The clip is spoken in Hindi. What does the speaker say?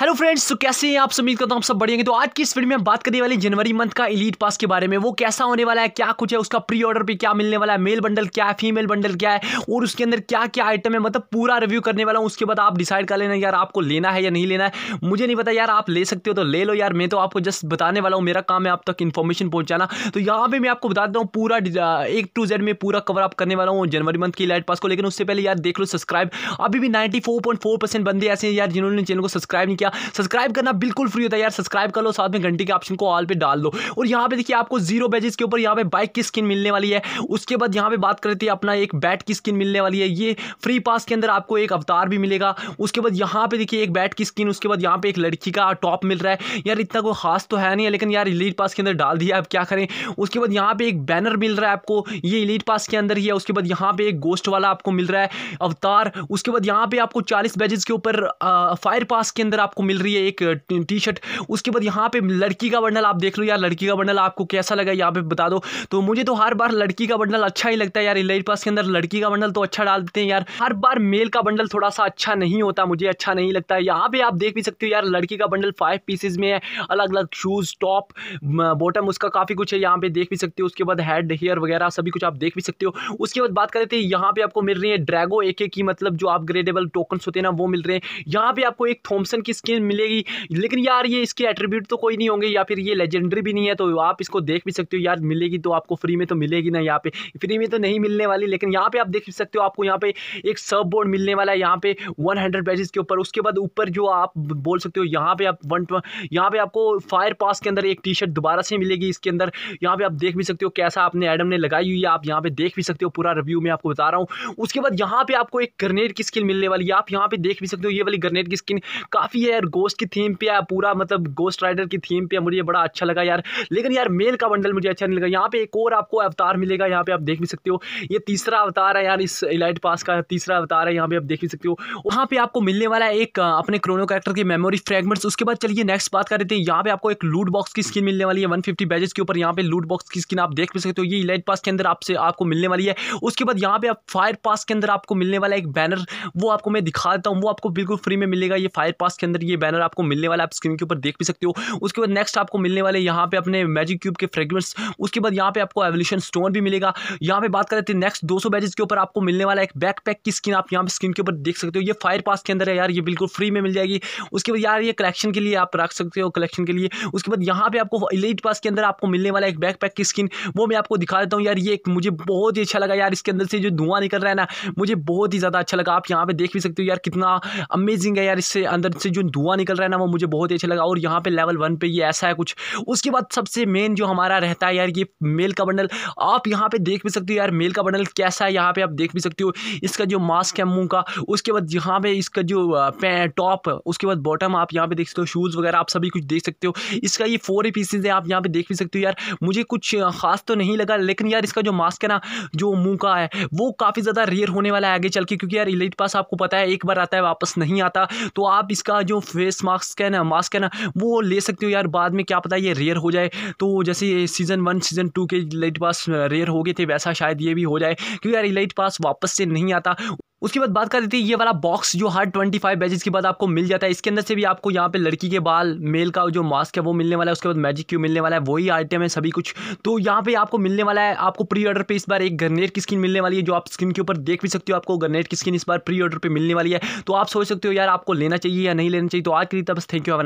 हेलो फ्रेंड्स तो कैसे हैं आप उम्मीद करता हूँ आप सब बढ़िया तो आज की इस वीडियो में बात करने वाली जनवरी मंथ का इलीट पास के बारे में वो कैसा होने वाला है क्या कुछ है उसका प्री ऑर्डर पे क्या मिलने वाला है मेल बंडल क्या है फीमेल बंडल क्या है और उसके अंदर क्या क्या आइटम है मतलब पूरा रिव्यू करने वाला हूँ उसके बाद आप डिसाइड कर लेना यार आपको लेना है या नहीं लेना है मुझे नहीं पता यार आप ले सकते हो तो ले लो यार मैं तो आपको जस्ट बताने वाला हूँ मेरा काम है आप तक इन्फॉर्मेशन पहुँचाना तो यहाँ पर मैं आपको बताता हूँ पूरा एक टू जेड में पूरा कवर आप करने वाला हूँ जनवरी मंथ की इलाइट पास को लेकिन उससे पहले यार देख लो सब्सक्राइब अभी भी नाइन्टी बंदे ऐसे हैं यार जिन्होंने चैनल को सब्सक्राइब नहीं किया जाएगा सब्सक्राइब करना बिल्कुल फ्री होता है यार सब्सक्राइब कर लो साथ में घंटी के ऑप्शन को ऑल पे डाल दो और यहाँ पे देखिए आपको जीरो बैजेस के ऊपर यहाँ पे बाइक की स्किन मिलने वाली है उसके बाद यहाँ पे बात करते हैं अपना एक बैट की स्किन मिलने वाली है ये फ्री पास के अंदर आपको एक अवतार भी मिलेगा उसके बाद यहाँ पे देखिए एक बैट की स्किन उसके बाद यहाँ पे एक लड़की का टॉप मिल रहा है यार इतना कोई खास तो है नहीं है लेकिन यार इलीट पास के अंदर डाल दिया अब क्या करें उसके बाद यहाँ पे एक बैनर मिल रहा है आपको ये इलीट पास के अंदर ही है उसके बाद यहाँ पे एक गोस्ट वाला आपको मिल रहा है अवतार उसके बाद यहाँ पे आपको चालीस बैजेस के ऊपर फायर पास के अंदर आपको आपको मिल रही है एक टी शर्ट उसके बाद यहाँ पे लड़की का बंडल आप देख लो यार लड़की का बंडल आपको कैसा लगा यहाँ पे बता दो तो मुझे तो हर बार लड़की का बंडल अच्छा ही लगता है यार इलाइट पास के अंदर लड़की का बंडल तो अच्छा डाल देते हैं यार हर बार मेल का बंडल थोड़ा सा अच्छा नहीं होता मुझे अच्छा नहीं लगता है यहाँ पे आप देख भी सकते हो यार लड़की का बंडल फाइव पीसेज में है अलग अलग शूज़ टॉप बॉटम उसका काफ़ी कुछ है यहाँ पे देख भी सकते हो उसके बाद हेड हेयर वगैरह सभी कुछ आप देख भी सकते हो उसके बाद बात करते हैं यहाँ पे आपको मिल रही है ड्रैगो एक की मतलब जो अपग्रेडेबल टोकन होते हैं ना वो मिल रहे हैं यहाँ पे आपको एक थॉम्सन की स्किन मिलेगी लेकिन यार ये इसके एट्रीब्यूट तो कोई नहीं होंगे या फिर ये लेजेंडरी भी नहीं है तो आप इसको देख भी सकते हो यार मिलेगी तो आपको फ्री में तो मिलेगी ना यहाँ पे फ्री में तो नहीं मिलने वाली लेकिन यहाँ पे आप देख सकते हो आपको यहाँ पे एक सब बोर्ड मिलने वाला है यहाँ पे वन हंड्रेड के ऊपर उसके बाद ऊपर जो आप बोल सकते हो यहाँ पे आप वन यहाँ पे आपको फायर पास के अंदर एक टी शर्ट दोबारा से मिलेगी इसके अंदर यहाँ पे आप देख भी सकते हो कैसा आपने एडम ने लगाई हुई है आप यहाँ पे देख भी सकते हो पूरा रिव्यू में आपको बता रहा हूँ उसके बाद यहाँ पे आपको एक ग्रनेड की स्किन मिलने वाली है आप यहाँ पे देख भी सकते हो ये वाली ग्रनेड की स्किन काफ़ी है यार गोस्ट की थीम पे यार पूरा मतलब गोस्ट राइडर की थीम पे मुझे बड़ा अच्छा लगा यार लेकिन यार मेल का बंडल मुझे अच्छा नहीं लगा यहाँ पे एक और आपको अवतार मिलेगा यहाँ पे आप देख भी सकते हो ये तीसरा अवतार है यार इस इलाइट पास का तीसरा अवतार है यहाँ पे आप देख भी सकते हो वहाँ पे आपको मिलने वाला है एक अपने क्रोनो कैरेक्टर की मेमोरी फ्रेगमेंट्स उसके बाद चलिए नेक्स्ट बात कर रहे थे यहाँ पे आपको एक लूट बॉक्स की स्किन मिलने वाली है वन फिफ्टी के ऊपर यहाँ पे लूट बॉक्स की स्किन आप देख भी सकते हो ये इलाइट पास के अंदर आपसे आपको मिलने वाली है उसके बाद यहाँ पे आप फायर पास के अंदर आपको मिलने वाला एक बैनर वो आपको मैं दिखा देता हूँ वो आपको बिल्कुल फ्री में मिलेगा ये फायर पास के अंदर अंदर ये बैनर आपको मिलने वाला आप स्क्रीन के ऊपर देख भी सकते हो उसके बाद नेक्स्ट आपको मिलने वाले यहाँ पे अपने मैजिक क्यूब के फ्रेगमेंट्स उसके बाद यहाँ पे आपको एवोल्यूशन स्टोन भी मिलेगा यहाँ पे बात कर लेते नेक्स्ट दो सौ के ऊपर आपको मिलने वाला एक बैकपैक की स्किन आप यहाँ पे स्क्रीन के ऊपर देख सकते हो ये फायर पास के अंदर है यार ये बिल्कुल फ्री में मिल जाएगी उसके बाद यार ये कलेक्शन के लिए आप रख सकते हो कलेक्शन के लिए उसके बाद यहाँ पे आपको इलेट पास के अंदर आपको मिलने वाला एक बैकपैक की स्किन वो मैं आपको दिखा देता हूँ यार ये मुझे बहुत ही अच्छा लगा यार इसके अंदर से जो धुआं निकल रहा है ना मुझे बहुत ही ज़्यादा अच्छा लगा आप यहाँ पे देख भी सकते हो यार कितना अमेजिंग है यार इससे अंदर से जो धुआं निकल रहा है ना वो मुझे बहुत ही अच्छा लगा और यहाँ पे लेवल वन पे ये ऐसा है कुछ उसके बाद सबसे मेन जो हमारा रहता है यार ये मेल का बंडल आप यहाँ पे देख भी सकते हो यार मेल का बंडल कैसा है यहाँ पे आप देख भी सकते हो इसका जो मास्क है मुँह का उसके बाद यहाँ पे इसका जो टॉप उसके बाद बॉटम आप यहाँ पे देख सकते हो शूज़ वगैरह आप सभी कुछ देख सकते हो इसका ये फोर ही पीसेज है आप यहाँ पे देख भी सकते हो यार मुझे कुछ खास तो नहीं लगा लेकिन यार इसका जो मास्क है ना जो मुँह का है वो काफ़ी ज़्यादा रेयर होने वाला है आगे चल के क्योंकि यार इलेट पास आपको पता है एक बार आता है वापस नहीं आता तो आप इसका जो फेस मास्क कहना ना मास्क कहना वो ले सकते हो यार बाद में क्या पता ये रेयर हो जाए तो जैसे सीज़न वन सीज़न टू के इलाइट पास रेयर हो गए थे वैसा शायद ये भी हो जाए क्योंकि यार इलाइट पास वापस से नहीं आता उसके बाद बात कर देते हैं ये वाला बॉक्स जो हर ट्वेंटी फाइव बैजेस के बाद आपको मिल जाता है इसके अंदर से भी आपको यहाँ पे लड़की के बाल मेल का जो मास्क है वो मिलने वाला है उसके बाद मैजिक क्यू मिलने वाला है वही आइटम है सभी कुछ तो यहाँ पे आपको मिलने वाला है आपको प्री ऑर्डर पे इस बार एक गरनेट की स्किन मिलने वाली है जो आप स्किन के ऊपर देख भी सकते हो आपको गरनेट की स्किन इस बार प्री ऑर्डर पर मिलने वाली है तो आप सोच सकते हो यार आपको लेना चाहिए या नहीं लेना चाहिए तो आज के लिए तब थैंक यू हवा